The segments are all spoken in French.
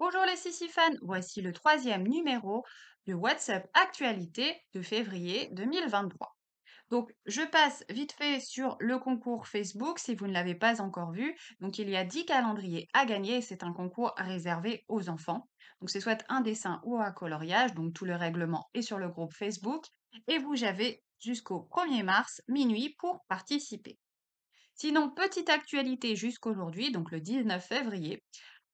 Bonjour les SissiFans, voici le troisième numéro de WhatsApp Actualité de février 2023. Donc, je passe vite fait sur le concours Facebook si vous ne l'avez pas encore vu. Donc, il y a 10 calendriers à gagner c'est un concours réservé aux enfants. Donc, c'est soit un dessin ou un coloriage. Donc, tout le règlement est sur le groupe Facebook. Et vous avez jusqu'au 1er mars minuit pour participer. Sinon, petite actualité jusqu'aujourd'hui, donc le 19 février,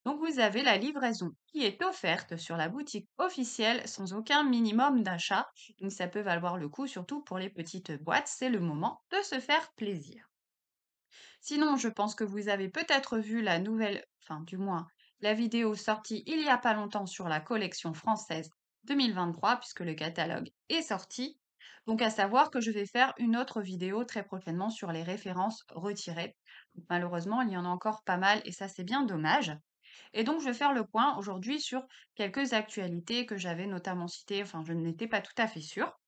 donc vous avez la livraison qui est offerte sur la boutique officielle sans aucun minimum d'achat. Donc ça peut valoir le coup, surtout pour les petites boîtes. C'est le moment de se faire plaisir. Sinon, je pense que vous avez peut-être vu la nouvelle, enfin du moins la vidéo sortie il n'y a pas longtemps sur la collection française 2023, puisque le catalogue est sorti. Donc à savoir que je vais faire une autre vidéo très prochainement sur les références retirées. malheureusement, il y en a encore pas mal et ça c'est bien dommage. Et donc, je vais faire le point aujourd'hui sur quelques actualités que j'avais notamment citées, enfin, je n'étais pas tout à fait sûre.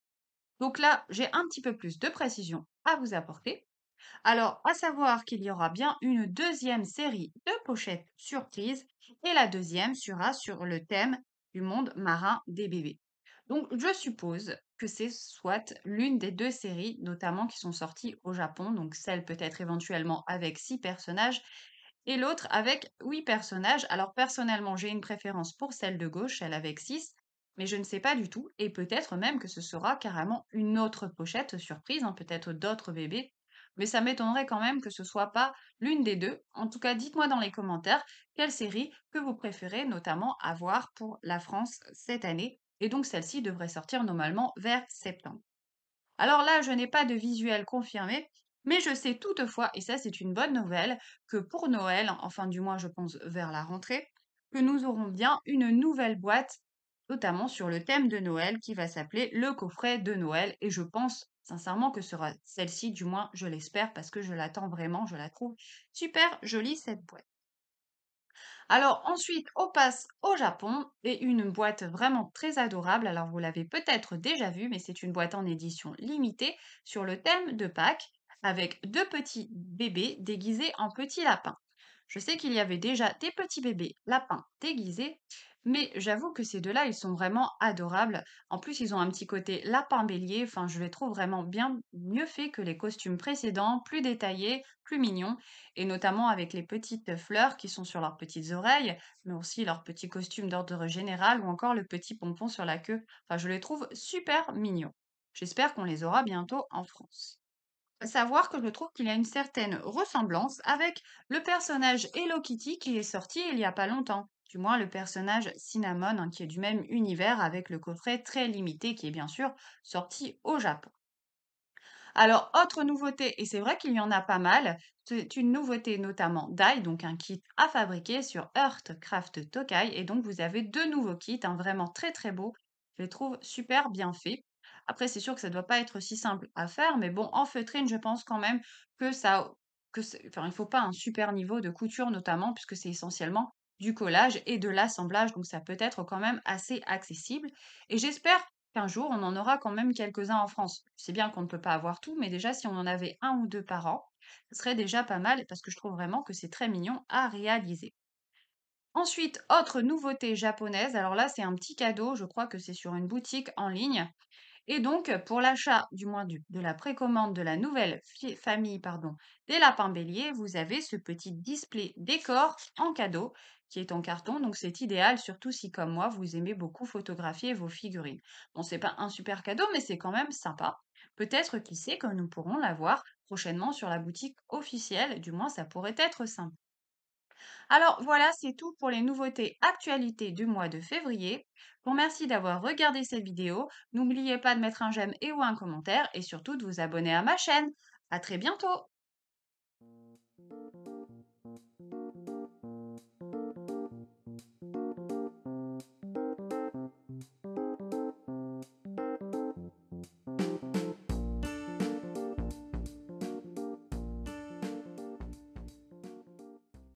Donc là, j'ai un petit peu plus de précision à vous apporter. Alors, à savoir qu'il y aura bien une deuxième série de pochettes surprises et la deuxième sera sur le thème du monde marin des bébés. Donc, je suppose que c'est soit l'une des deux séries, notamment qui sont sorties au Japon, donc celle peut-être éventuellement avec six personnages et l'autre avec 8 personnages. Alors personnellement, j'ai une préférence pour celle de gauche, celle avec 6, mais je ne sais pas du tout, et peut-être même que ce sera carrément une autre pochette surprise, hein, peut-être d'autres bébés. Mais ça m'étonnerait quand même que ce soit pas l'une des deux. En tout cas, dites-moi dans les commentaires quelle série que vous préférez notamment avoir pour la France cette année. Et donc celle-ci devrait sortir normalement vers septembre. Alors là, je n'ai pas de visuel confirmé, mais je sais toutefois, et ça c'est une bonne nouvelle, que pour Noël, enfin du moins je pense vers la rentrée, que nous aurons bien une nouvelle boîte, notamment sur le thème de Noël qui va s'appeler le coffret de Noël. Et je pense sincèrement que sera celle-ci, du moins je l'espère, parce que je l'attends vraiment, je la trouve super jolie cette boîte. Alors ensuite, on passe au Japon et une boîte vraiment très adorable. Alors vous l'avez peut-être déjà vue, mais c'est une boîte en édition limitée sur le thème de Pâques avec deux petits bébés déguisés en petits lapins. Je sais qu'il y avait déjà des petits bébés lapins déguisés, mais j'avoue que ces deux-là, ils sont vraiment adorables. En plus, ils ont un petit côté lapin-bélier, enfin, je les trouve vraiment bien mieux faits que les costumes précédents, plus détaillés, plus mignons, et notamment avec les petites fleurs qui sont sur leurs petites oreilles, mais aussi leurs petits costumes d'ordre général ou encore le petit pompon sur la queue. Enfin, je les trouve super mignons. J'espère qu'on les aura bientôt en France savoir que je trouve qu'il y a une certaine ressemblance avec le personnage Hello Kitty qui est sorti il n'y a pas longtemps. Du moins, le personnage Cinnamon, hein, qui est du même univers avec le coffret très limité qui est bien sûr sorti au Japon. Alors, autre nouveauté, et c'est vrai qu'il y en a pas mal, c'est une nouveauté notamment Dai, donc un kit à fabriquer sur Earthcraft Tokai, et donc vous avez deux nouveaux kits, hein, vraiment très très beaux, je les trouve super bien faits. Après, c'est sûr que ça ne doit pas être si simple à faire, mais bon, en feutrine, je pense quand même que ça. Que enfin, il ne faut pas un super niveau de couture, notamment, puisque c'est essentiellement du collage et de l'assemblage, donc ça peut être quand même assez accessible. Et j'espère qu'un jour, on en aura quand même quelques-uns en France. C'est bien qu'on ne peut pas avoir tout, mais déjà, si on en avait un ou deux par an, ce serait déjà pas mal, parce que je trouve vraiment que c'est très mignon à réaliser. Ensuite, autre nouveauté japonaise, alors là c'est un petit cadeau, je crois que c'est sur une boutique en ligne. Et donc, pour l'achat, du moins de la précommande de la nouvelle famille pardon, des lapins béliers, vous avez ce petit display décor en cadeau qui est en carton. Donc, c'est idéal, surtout si, comme moi, vous aimez beaucoup photographier vos figurines. Bon, c'est pas un super cadeau, mais c'est quand même sympa. Peut-être, qui sait, que nous pourrons l'avoir prochainement sur la boutique officielle. Du moins, ça pourrait être sympa. Alors voilà, c'est tout pour les nouveautés actualités du mois de février. Je merci d'avoir regardé cette vidéo. N'oubliez pas de mettre un j'aime et ou un commentaire et surtout de vous abonner à ma chaîne. À très bientôt